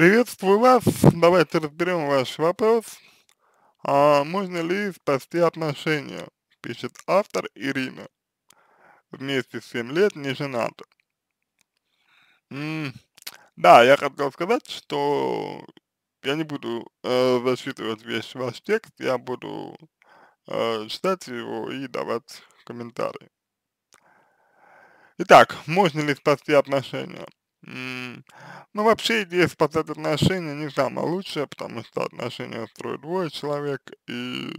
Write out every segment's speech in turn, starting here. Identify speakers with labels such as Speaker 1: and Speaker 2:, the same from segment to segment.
Speaker 1: Приветствую вас. Давайте разберем ваш вопрос. А можно ли спасти отношения? Пишет автор Ирина. Вместе 7 лет, не женаты. да, я хотел сказать, что я не буду э, зачитывать весь ваш текст, я буду э, читать его и давать комментарии. Итак, можно ли спасти отношения? Ну, вообще идея спасать отношения не самая лучшая, потому что отношения строят двое человек, и,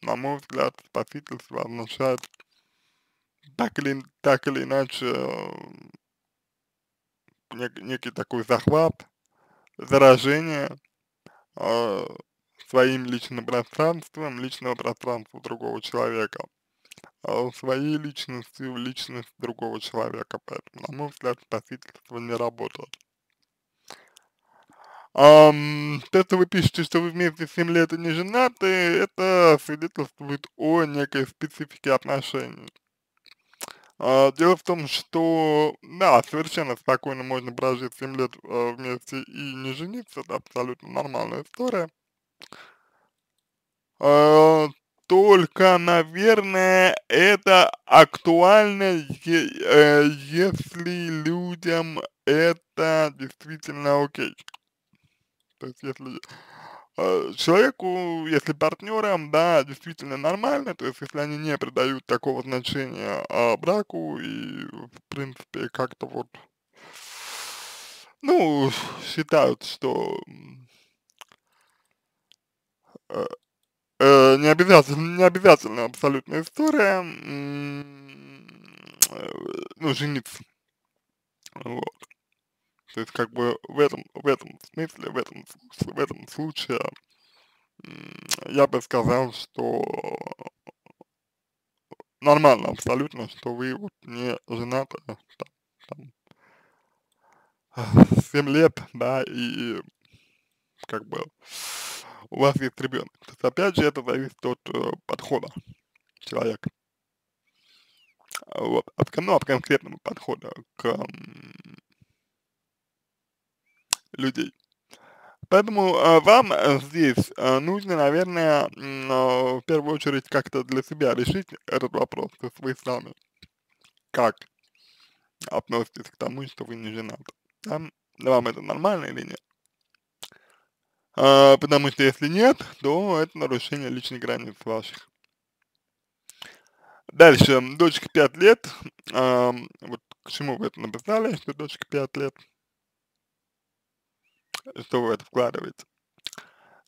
Speaker 1: на мой взгляд, спасительство означает так или, так или иначе э, нек некий такой захват, заражение э, своим личным пространством, личного пространства другого человека. Э, своей личности в личность другого человека, поэтому, на мой взгляд, спасительство не работает. Um, то, что вы пишете, что вы вместе 7 лет и не женаты, это свидетельствует о некой специфике отношений. Uh, дело в том, что, да, совершенно спокойно можно прожить 7 лет uh, вместе и не жениться, это абсолютно нормальная история. Uh, только, наверное, это актуально, э, если людям это действительно окей. То есть, если э, человеку, если партнерам, да, действительно нормально, то есть, если они не придают такого значения э, браку и, в принципе, как-то вот, ну, считают, что э, э, не, обязательно, не обязательно абсолютная история, э, ну, жениться. Вот. То есть, как бы в этом, в этом смысле, в этом, в этом случае, я бы сказал, что нормально абсолютно, что вы вот не женаты а там, там 7 лет, да, и как бы у вас есть ребенок. То есть, опять же, это зависит от э, подхода человека. Вот. От, ну, от конкретного подхода к э, людей. Поэтому э, вам э, здесь э, нужно, наверное, э, в первую очередь как-то для себя решить этот вопрос, то есть вы сами как относитесь к тому, что вы не женаты. Да? Вам это нормально или нет? э, потому что если нет, то это нарушение личных границ ваших. Дальше, дочка 5 лет, э, вот к чему вы это написали, что дочка 5 лет, что вы это вкладываете.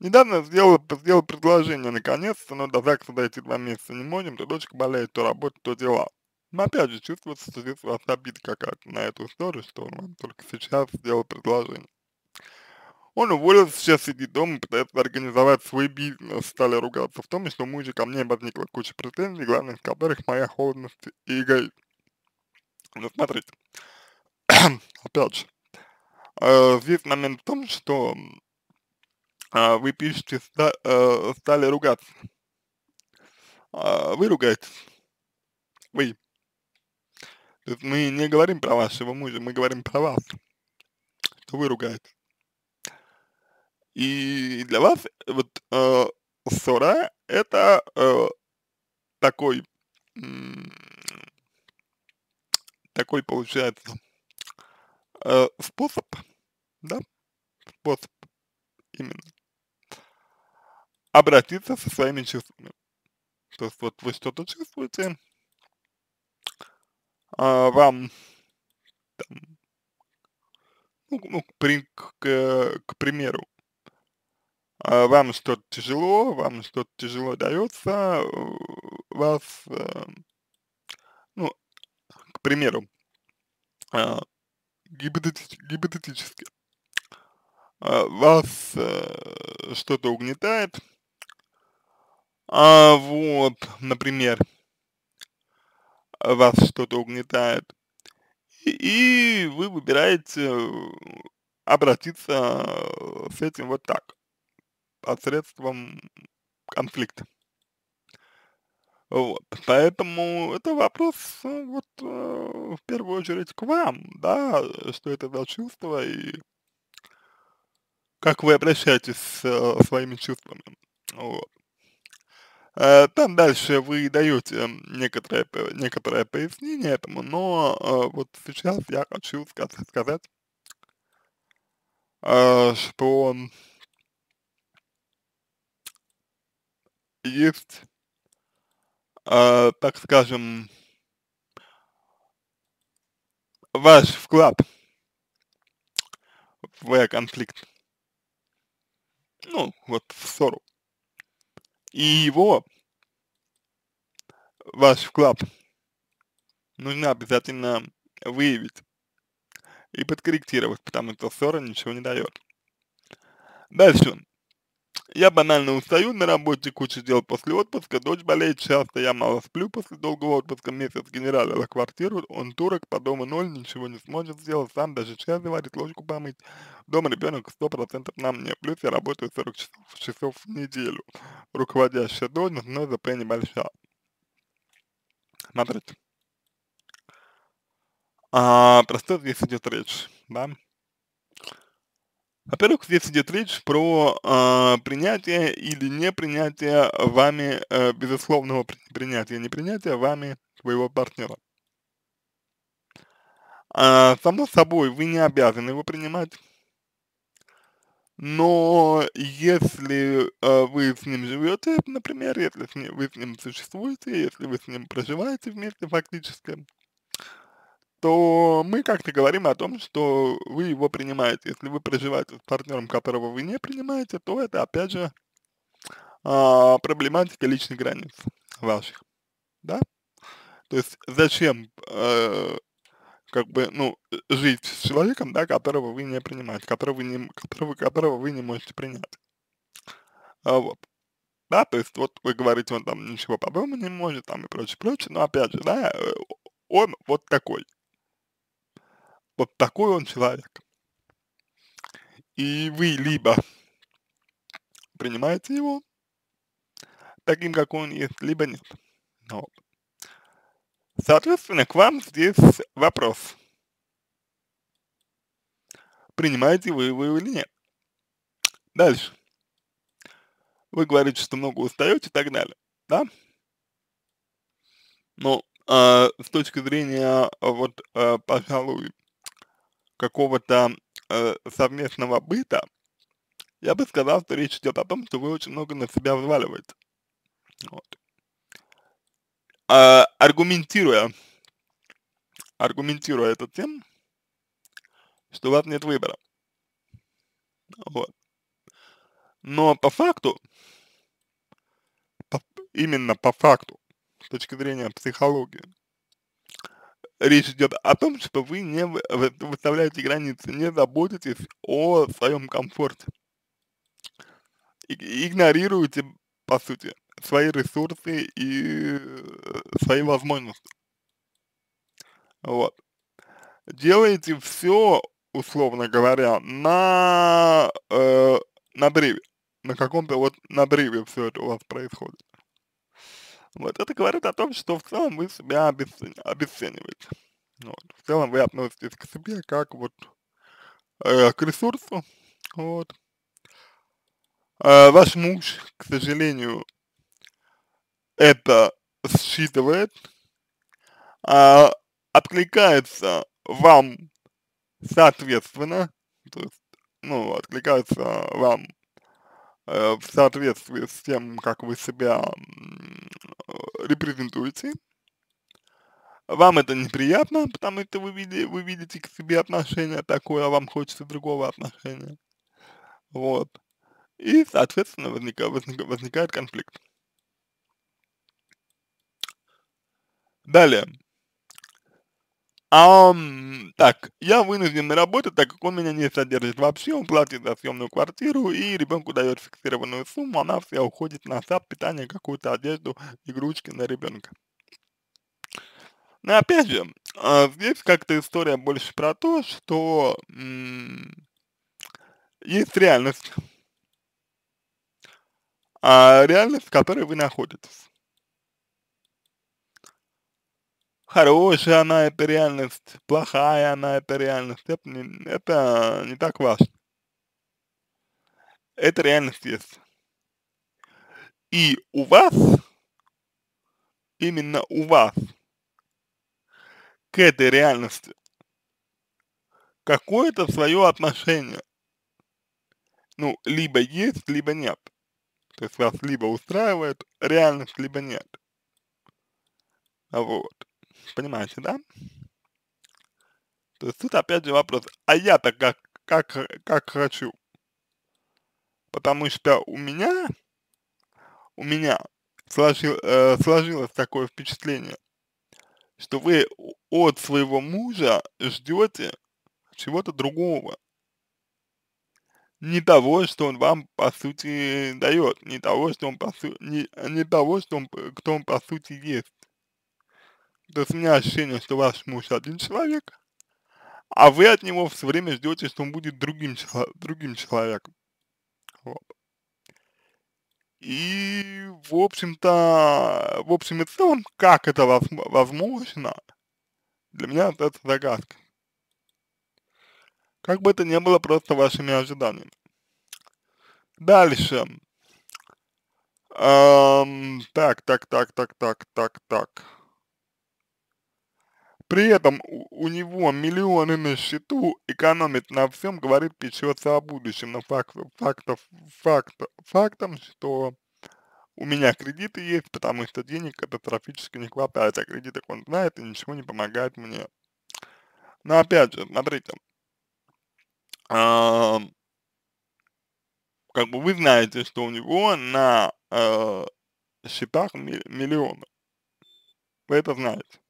Speaker 1: Недавно сделал, сделал предложение, наконец, но до ЗАГСа дойти два месяца не можем, то дочка болеет, то работа, то дела. Но опять же, чувствуется, что здесь у вас обида какая-то на эту историю, что он вам только сейчас сделал предложение. Он уволился, сейчас сидит дома, пытается организовать свой бизнес. Стали ругаться в том, что у мужа ко мне возникла куча претензий, главное из которых моя холодность и эгоизм. Ну, смотрите, опять же, э, здесь момент в том, что э, вы пишете, ста, э, стали ругаться. Э, вы ругаетесь. Вы. То есть мы не говорим про вашего мужа, мы говорим про вас, что вы ругаетесь. И для вас вот э, ссора это э, такой такой получается э, способ, да, способ именно обратиться со своими чувствами. То есть вот вы что-то чувствуете, а вам там, ну, ну к, к, к примеру, а вам что-то тяжело, вам что-то тяжело дается, э, вас, э, ну, к примеру, э, гипотетически, вас что-то угнетает, а вот, например, вас что-то угнетает, и, вы выбираете обратиться с этим вот так посредством конфликта. Вот, поэтому это вопрос э, вот э, в первую очередь к вам, да, э, что это за чувство и как вы обращаетесь с своими чувствами. Вот. Там дальше вы даете некоторое, некоторое пояснение этому, но вот сейчас я хочу сказать, что есть, э, так скажем, ваш вклад в конфликт, ну, вот в ссору, и его, ваш вклад, нужно обязательно выявить и подкорректировать, потому что ссора ничего не дает. Дальше. Я банально устаю, на работе куча дел после отпуска, дочь болеет часто, я мало сплю после долгого отпуска, месяц генералила квартиру, он турок, по дому ноль, ничего не сможет сделать, сам даже чай заварить, ложку помыть. Дом ребенок сто процентов на мне, плюс я работаю 40 часов, часов в неделю. Руководящая должность, но ЗП небольшая. Смотрите. А, про что здесь идет речь, да? Во-первых, здесь идет речь про э, принятие или непринятие вами, э, безусловного принятия, непринятия вами своего партнера. Э, само собой, вы не обязаны его принимать, но если э, вы с ним живете, например, если с ним, вы с ним существуете, если вы с ним проживаете вместе фактически, то мы как-то говорим о том, что вы его принимаете. Если вы проживаете с партнером, которого вы не принимаете, то это, опять же, а, проблематика личных границ ваших, да? То есть зачем э, как бы, ну, жить с человеком, да, которого вы не принимаете, которого вы не, которого, которого вы не можете принять. А вот. Да, то есть вот вы говорите, он там ничего по-другому не может, там и прочее, прочее, но опять же, да, э, он вот такой. Вот такой он человек. И вы либо принимаете его таким, как он есть, либо нет. Ну вот. Соответственно, к вам здесь вопрос. Принимаете вы его или нет. Дальше. Вы говорите, что много устаете и так далее, да? Но ну, э, а, с точки зрения, а, вот, э, пожалуй, какого-то э, совместного быта, я бы сказал, что речь идет о том, что вы очень много на себя взваливаете. Вот. А, аргументируя, аргументируя это тем, что у вас нет выбора. Вот. Но по факту, по, именно по факту, с точки зрения психологии, речь идет о том, что вы не выставляете границы, не заботитесь о своем комфорте. игнорируете, по сути, свои ресурсы и э, свои возможности. Вот. Делаете все, условно говоря, на, э, на древе, на каком-то вот на древе все это у вас происходит. Вот это говорит о том, что в целом вы себя обесцени обесцениваете. Вот. В целом вы относитесь к себе как вот э, к ресурсу. Вот. Э, ваш муж, к сожалению, это считывает, э, откликается вам соответственно, то есть, ну, откликается вам э, в соответствии с тем, как вы себя Э, репрезентуете, вам это неприятно, потому что вы, види, вы видите к себе отношение такое, а вам хочется другого отношения. Вот. И, соответственно, возника, возника, возникает конфликт. Далее. А, так, я вынужден на работу, так как он меня не содержит вообще, он платит за съемную квартиру и ребенку дает фиксированную сумму, она вся уходит на сап питание, какую-то одежду, игрушки на ребенка. Но опять же, а, здесь как-то история больше про то, что есть реальность, а реальность, в которой вы находитесь. Хорошая она эта реальность, плохая она эта реальность, это не, это не так важно. Эта реальность есть. И у вас, именно у вас, к этой реальности какое-то свое отношение. Ну, либо есть, либо нет. То есть вас либо устраивает реальность, либо нет. А вот. Понимаете, да? То есть тут опять же вопрос, а я-то как, как, как хочу? Потому что у меня, у меня сложил, э, сложилось такое впечатление, что вы от своего мужа ждете чего-то другого. Не того, что он вам по сути дает, не того, что он по су не, не того, что он, кто он по сути есть. То есть у меня ощущение, что ваш муж один человек, а вы от него все время ждете, что он будет другим, другим человеком. Вот. И, в общем-то, в общем и целом, как это возможно, для меня это загадка. Как бы это ни было просто вашими ожиданиями. Дальше. Эм, так, так, так, так, так, так, так. При этом у, него миллионы на счету, экономит на всем, говорит, печется о будущем. Но факт, фактов, факт, фактом, что у меня кредиты есть, потому что денег катастрофически не хватает, а кредиток он знает и ничего не помогает мне. Но опять же, смотрите, а, как бы вы знаете, что у него на а, счетах миллионы. Вы это знаете.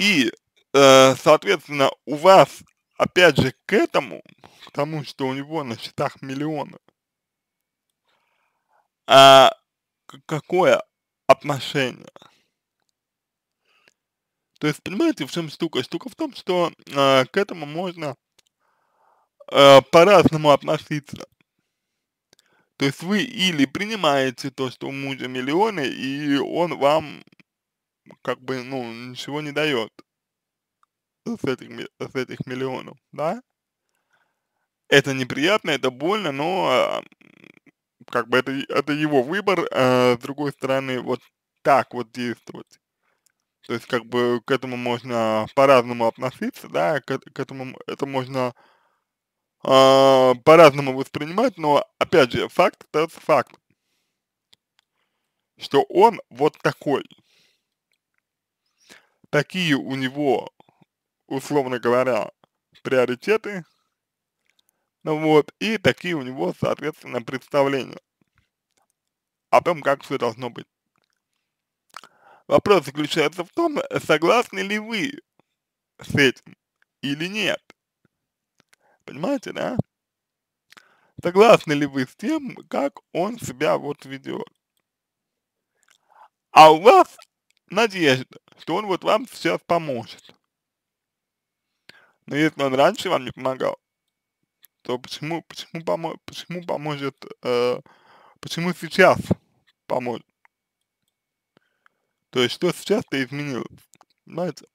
Speaker 1: И, э, соответственно, у вас, опять же, к этому, к тому, что у него на счетах миллионы, а какое отношение? То есть, понимаете, в чем штука? Штука в том, что э, к этому можно э, по-разному относиться. То есть вы или принимаете то, что у мужа миллионы, и он вам как бы, ну, ничего не дает с этих, с этих миллионов, да? Это неприятно, это больно, но а, как бы это, это его выбор, а с другой стороны, вот так вот действовать. То есть, как бы, к этому можно по-разному относиться, да, к, к этому, это можно э, по-разному воспринимать, но, опять же, факт остается факт, что он вот такой, Такие у него, условно говоря, приоритеты, ну вот, и такие у него, соответственно, представления о том, как все должно быть. Вопрос заключается в том, согласны ли вы с этим или нет. Понимаете, да? Согласны ли вы с тем, как он себя вот ведет? А у вас надежда, что он вот вам сейчас поможет. Но если он раньше вам не помогал, то почему, почему, помо почему поможет, э, почему сейчас поможет? То есть, что сейчас-то изменилось, понимаете?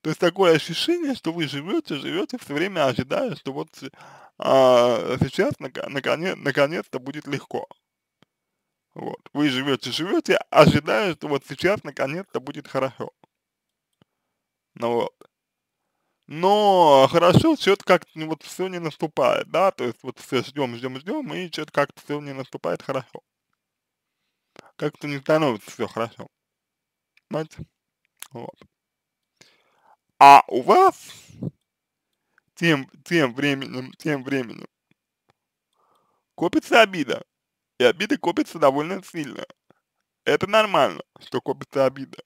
Speaker 1: То есть такое ощущение, что вы живете, живете, все время ожидая, что вот а, сейчас наконец-то наконец будет легко. Вот. Вы живете, живете, ожидая, а что вот сейчас наконец-то будет хорошо. Ну вот. Но хорошо, что-то как-то ну вот все не наступает, да, то есть вот все ждем, ждем, ждем, и что-то как-то все не наступает хорошо. Как-то не становится все хорошо. Понимаете? Вот. А у вас тем, тем временем, тем временем копится обида, и обиды копятся довольно сильно. Это нормально, что копится обида,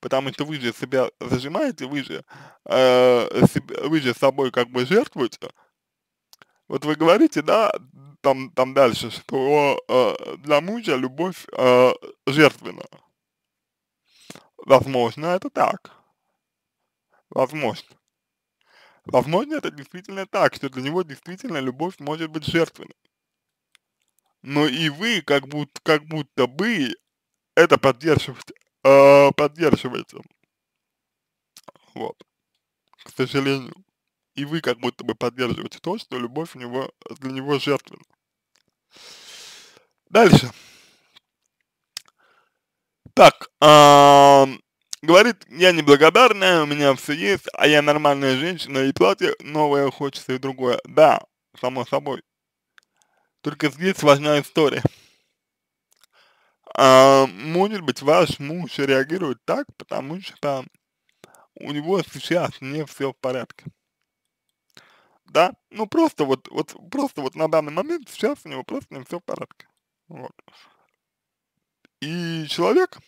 Speaker 1: потому что вы же себя зажимаете, вы же, э, вы же собой как бы жертвуете. Вот вы говорите, да, там, там дальше, что э, для мужа любовь э, жертвенна. Возможно, это так. Возможно. Возможно, это действительно так, что для него действительно любовь может быть жертвенной но и вы как будто, как будто бы это поддерживаете, э, а, поддерживаете. Вот. К сожалению. И вы как будто бы поддерживаете то, что любовь у него, для него жертвенна. Дальше. Так, э, говорит, я неблагодарная, у меня все есть, а я нормальная женщина и платье новое хочется и другое. Да, само собой. Только здесь важна история. А, может быть, ваш муж реагирует так, потому что у него сейчас не все в порядке. Да, ну просто вот, вот, просто вот на данный момент сейчас у него просто не все в порядке. Вот. И человек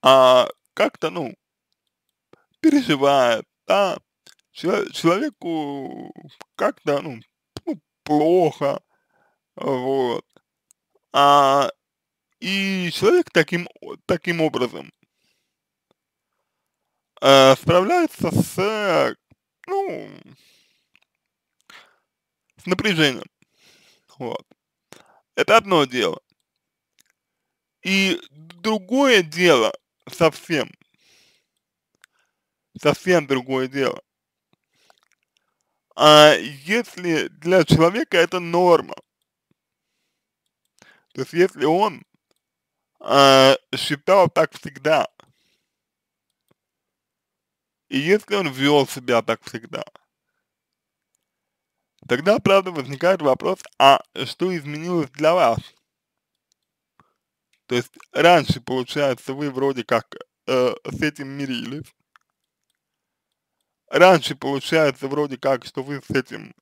Speaker 1: а, как-то, ну, переживает, да, человеку как-то, ну, плохо, вот. А, и человек таким, таким образом э, справляется с, ну, с напряжением, вот. Это одно дело. И другое дело совсем, совсем другое дело, а если для человека это норма, то есть если он а, считал так всегда, и если он вел себя так всегда, тогда, правда, возникает вопрос, а что изменилось для вас? То есть раньше, получается, вы вроде как э, с этим мирились, раньше получается вроде как, что вы с этим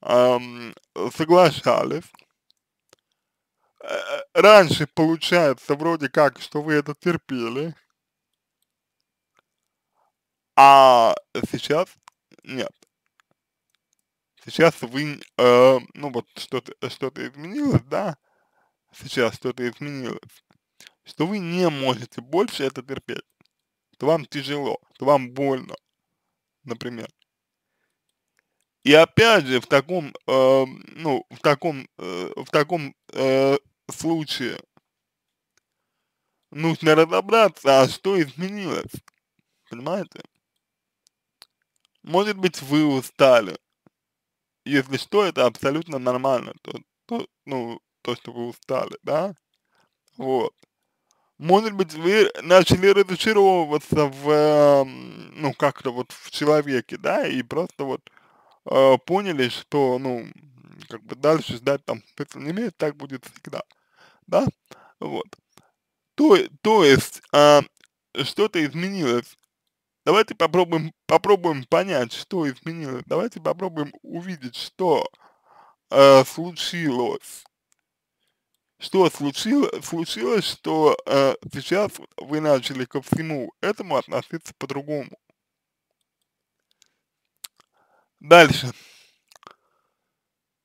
Speaker 1: эм, соглашались, э, раньше получается вроде как, что вы это терпели, а сейчас нет. Сейчас вы, э, ну вот что-то что, -то, изменилось, да, сейчас что-то изменилось, что вы не можете больше это терпеть, что вам тяжело, что вам больно, например. И опять же, в таком, э, ну, в таком, э, в таком э, случае нужно разобраться, а что изменилось, понимаете? Может быть, вы устали. Если что, это абсолютно нормально, то, то, ну, то, что вы устали, да? Вот может быть, вы начали разочаровываться в, эм, ну, как-то вот в человеке, да, и просто вот э, поняли, что, ну, как бы дальше ждать там смысла не имеет, так будет всегда, да, вот. То, то есть, э, что-то изменилось. Давайте попробуем, попробуем понять, что изменилось. Давайте попробуем увидеть, что э, случилось что случилось, случилось что э, сейчас вы начали ко всему этому относиться по-другому. Дальше.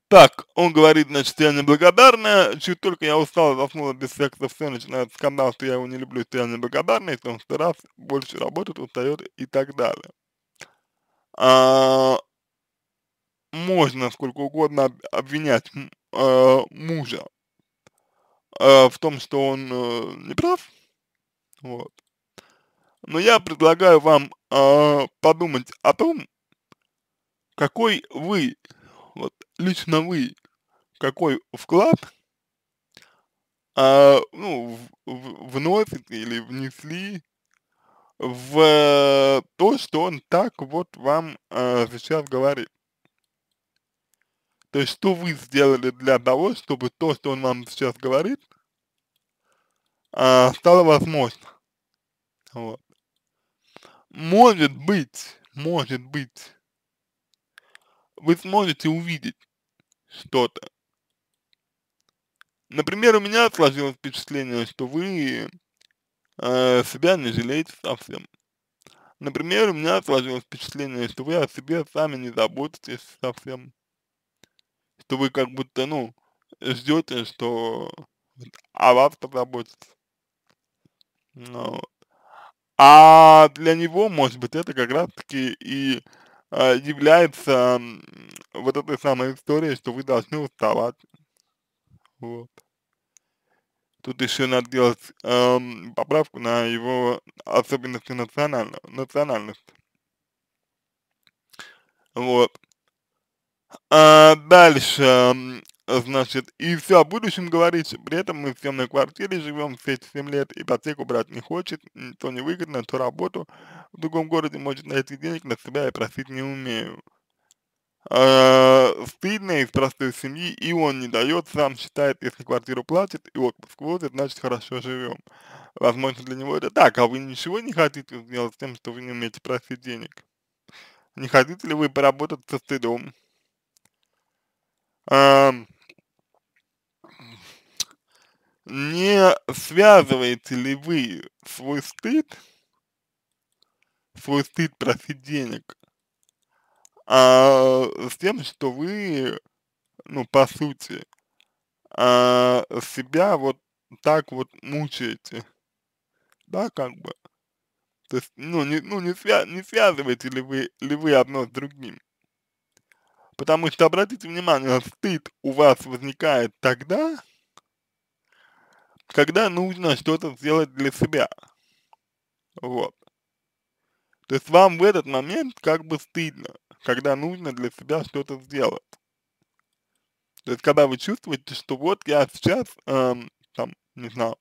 Speaker 1: Так, он говорит, значит, я неблагодарная, чуть только я устала, заснула без секса, все начинает скандал, что я его не люблю, что я неблагодарная, что он сто раз больше работает, устает и так далее. А, можно сколько угодно обвинять э, мужа Э, в том, что он э, не прав, вот. Но я предлагаю вам э, подумать о том, какой вы, вот лично вы, какой вклад э, ну, в, в, вносите или внесли в э, то, что он так вот вам э, сейчас говорит. То есть, что вы сделали для того, чтобы то, что он вам сейчас говорит, а, стало возможно. Вот. Может быть, может быть, вы сможете увидеть что-то. Например, у меня сложилось впечатление, что вы э, себя не жалеете совсем. Например, у меня сложилось впечатление, что вы о себе сами не заботитесь совсем что вы как будто, ну, ждете, что о вас позаботится. Ну, а для него, может быть, это как раз-таки и э, является э, вот этой самой историей, что вы должны уставать. Вот. Тут еще надо делать э, поправку на его особенности национального национальности. Вот. А, дальше, значит, и все о будущем говорить. При этом мы в съемной квартире живем все эти 7 лет, ипотеку брать не хочет, то невыгодно, то работу в другом городе может найти денег на себя и просить не умею. А, стыдно из простой семьи, и он не дает, сам считает, если квартиру платит и отпуск возит, значит хорошо живем. Возможно для него это так, а вы ничего не хотите сделать с тем, что вы не умеете просить денег? Не хотите ли вы поработать со стыдом? не связываете ли вы свой стыд, свой стыд просить денег, а, с тем, что вы, ну, по сути, а, себя вот так вот мучаете, да, как бы. То есть, ну, не, ну, не, свя не связываете ли вы, ли вы одно с другим. Потому что, обратите внимание, стыд у вас возникает тогда, когда нужно что-то сделать для себя. Вот. То есть вам в этот момент как бы стыдно, когда нужно для себя что-то сделать. То есть когда вы чувствуете, что вот я сейчас, эм, там, не знаю,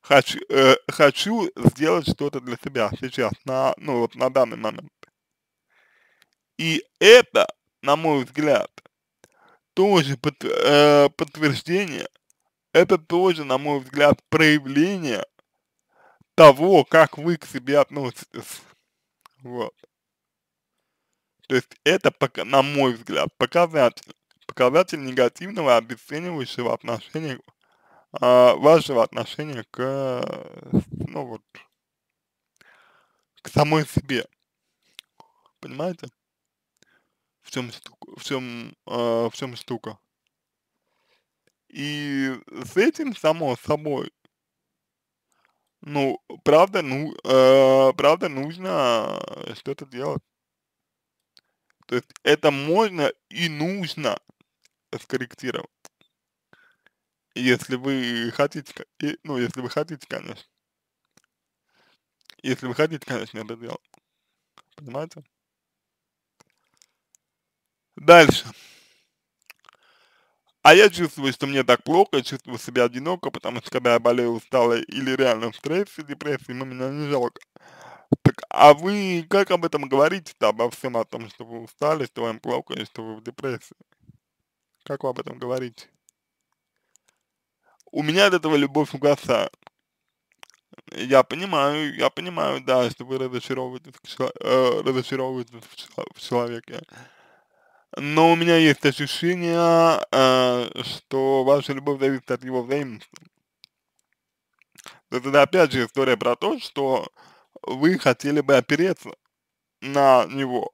Speaker 1: хочу, э, хочу сделать что-то для себя сейчас, на, ну вот на данный момент. И это на мой взгляд, тоже под, э, подтверждение, это тоже, на мой взгляд, проявление того, как вы к себе относитесь. Вот. То есть это, пока, на мой взгляд, показатель, показатель негативного обесценивающего отношения, э, вашего отношения к, ну вот, к самой себе. Понимаете? чем, в чем, э, в чем штука. И с этим, само собой, ну, правда, ну, э, правда нужно что-то делать. То есть это можно и нужно скорректировать. Если вы хотите, ну, если вы хотите, конечно. Если вы хотите, конечно, это делать. Понимаете? Дальше. А я чувствую, что мне так плохо, я чувствую себя одиноко, потому что когда я болею устала или реально в стрессе, депрессии, мы меня не жалко. Так, а вы как об этом говорите-то, обо всем о том, что вы устали, что вам плохо и что вы в депрессии? Как вы об этом говорите? У меня от этого любовь угасает. Я понимаю, я понимаю, да, что вы разочаровываетесь, э, разочаровываетесь в человеке но у меня есть ощущение, э, что ваша любовь зависит от его взаимности. Это опять же история про то, что вы хотели бы опереться на него.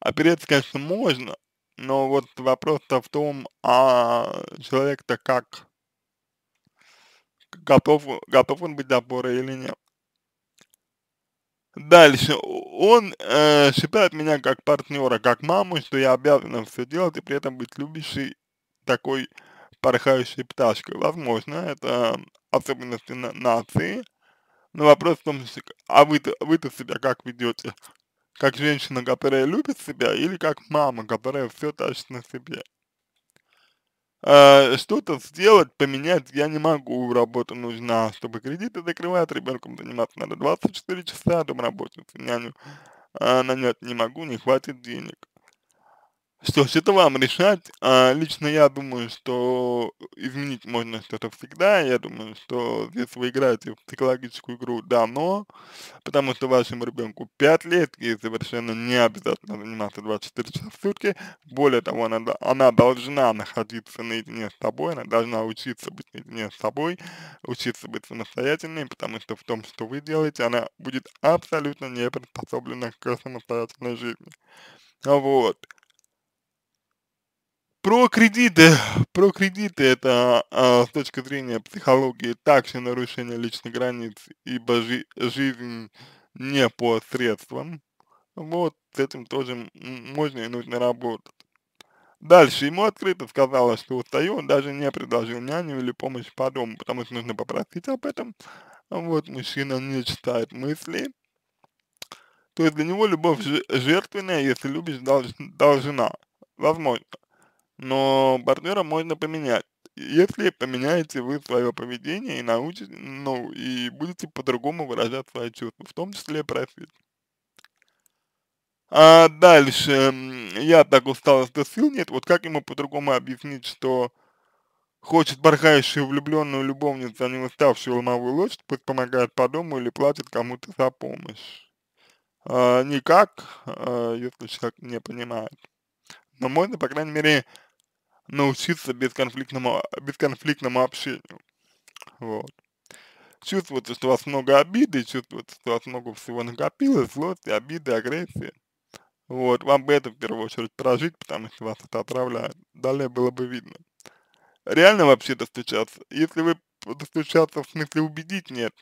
Speaker 1: Опереться, конечно, можно, но вот вопрос-то в том, а человек-то как? Готов, готов он быть опорой или нет? Дальше. Он э, считает меня как партнера, как маму, что я обязана все делать и при этом быть любящей такой порхающей пташкой. Возможно, это особенности на нации. Но вопрос в том, что, а вы-то вы -то себя как ведете? Как женщина, которая любит себя, или как мама, которая все тащит на себе? Э, что-то сделать, поменять я не могу, работа нужна, чтобы кредиты закрывать, ребенком заниматься надо 24 часа, домработницу, няню э, нанять не могу, не хватит денег. Что ж, это вам решать. А лично я думаю, что изменить можно что-то всегда. Я думаю, что здесь вы играете в психологическую игру давно, потому что вашему ребенку 5 лет, и совершенно не обязательно заниматься 24 часа в сутки. Более того, она, она должна находиться наедине с тобой, она должна учиться быть наедине с собой, учиться быть самостоятельной, потому что в том, что вы делаете, она будет абсолютно не приспособлена к самостоятельной жизни. Вот. Про кредиты. Про кредиты это а, с точки зрения психологии также нарушение личных границ, ибо жи жизнь не по средствам. Вот с этим тоже можно и нужно работать. Дальше ему открыто сказала, что устаю, он даже не предложил няню или помощь по дому, потому что нужно попросить об этом. Вот мужчина не читает мысли. То есть для него любовь жертвенная, если любишь, должна. Возможно но партнера можно поменять. Если поменяете вы свое поведение и научите, ну, и будете по-другому выражать свои чувства, в том числе просить. А дальше, я так устал, что сил нет, вот как ему по-другому объяснить, что хочет порхающую влюбленную любовницу, а не уставшую ломовую лошадь, пусть помогает по дому или платит кому-то за помощь. А, никак, а, если человек не понимает. Но можно, по крайней мере, научиться бесконфликтному, бесконфликтному общению. Вот. Чувствуется, что у вас много обиды, чувствуется, что у вас много всего накопилось, злости, обиды, агрессии. Вот, вам бы это в первую очередь прожить, потому что вас это отравляет. Далее было бы видно. Реально вообще достучаться? Если вы достучаться в смысле убедить, нет.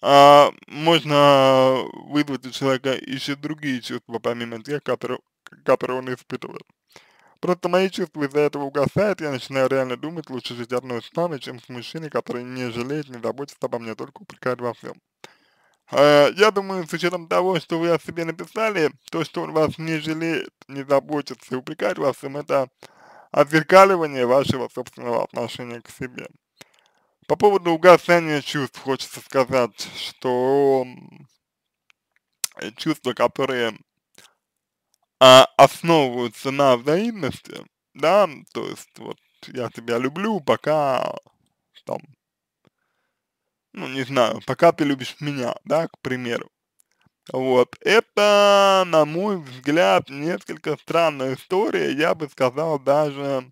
Speaker 1: А можно вызвать у человека еще другие чувства, помимо тех, которые, которые он испытывает. Просто мои чувства из-за этого угасают, я начинаю реально думать, лучше жить одной с мамой, чем с мужчиной, который не жалеет, не заботится обо мне, только упрекает во всем. Э, а, я думаю, с учетом того, что вы о себе написали, то, что он вас не жалеет, не заботится и упрекает во всем, это отзеркаливание вашего собственного отношения к себе. По поводу угасания чувств хочется сказать, что э, чувства, которые а, основываются на взаимности, да, то есть вот я тебя люблю, пока там, ну не знаю, пока ты любишь меня, да, к примеру. Вот, это, на мой взгляд, несколько странная история, я бы сказал, даже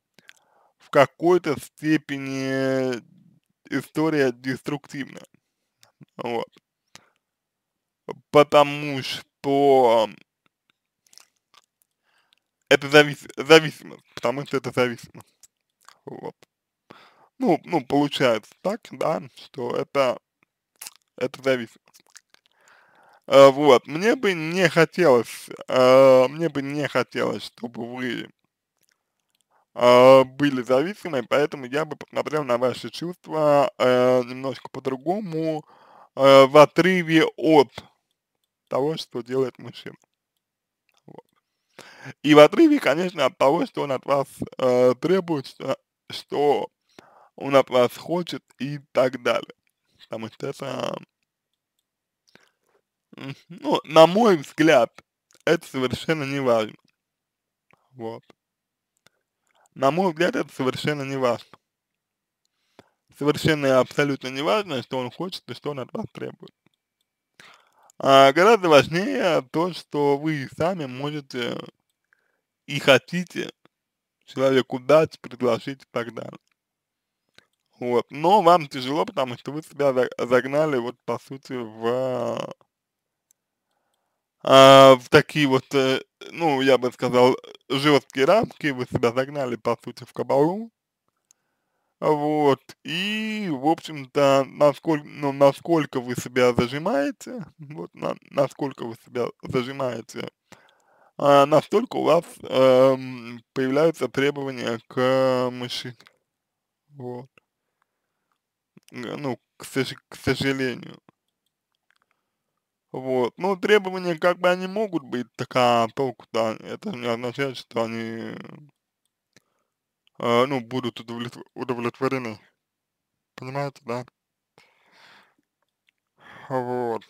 Speaker 1: в какой-то степени история деструктивная. Вот. Потому что это завис, зависимость, потому что это зависимость. Вот. Ну, ну, получается так, да, что это, это зависимость. Э, а, вот, мне бы не хотелось, э, мне бы не хотелось, чтобы вы э, были зависимы, поэтому я бы посмотрел на ваши чувства э, немножко по-другому, э, в отрыве от того, что делает мужчина. И в отрыве, конечно, от того, что он от вас э, требует, что, что он от вас хочет и так далее. Потому что это, ну, на мой взгляд, это совершенно не важно. Вот. На мой взгляд, это совершенно не важно. Совершенно и абсолютно не важно, что он хочет и что он от вас требует. А гораздо важнее то, что вы сами можете и хотите человеку дать, предложить и так далее. Вот. Но вам тяжело, потому что вы себя загнали, вот, по сути, в, а, в такие вот, э, ну, я бы сказал, жесткие рамки, вы себя загнали, по сути, в кабалу, вот, и, в общем-то, насколько, ну, насколько вы себя зажимаете, вот, на, насколько вы себя зажимаете, а, настолько у вас э, появляются требования к мужчине. Вот. Э, ну, к, к сожалению. Вот. Ну, требования, как бы они могут быть, такая а толку-то, это не означает, что они э, ну, будут удовлетв удовлетворены. Понимаете, да? Вот.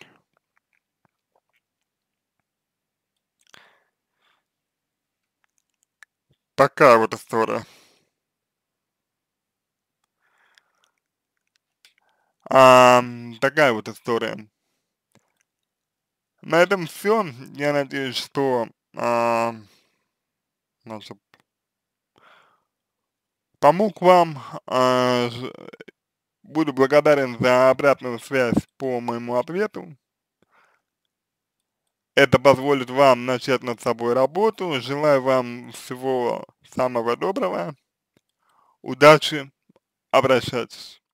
Speaker 1: Такая вот история. А, такая вот история. На этом все. Я надеюсь, что а, значит, к вам. А, буду благодарен за обратную связь по моему ответу. Это позволит вам начать над собой работу. Желаю вам всего самого доброго. Удачи. Обращайтесь.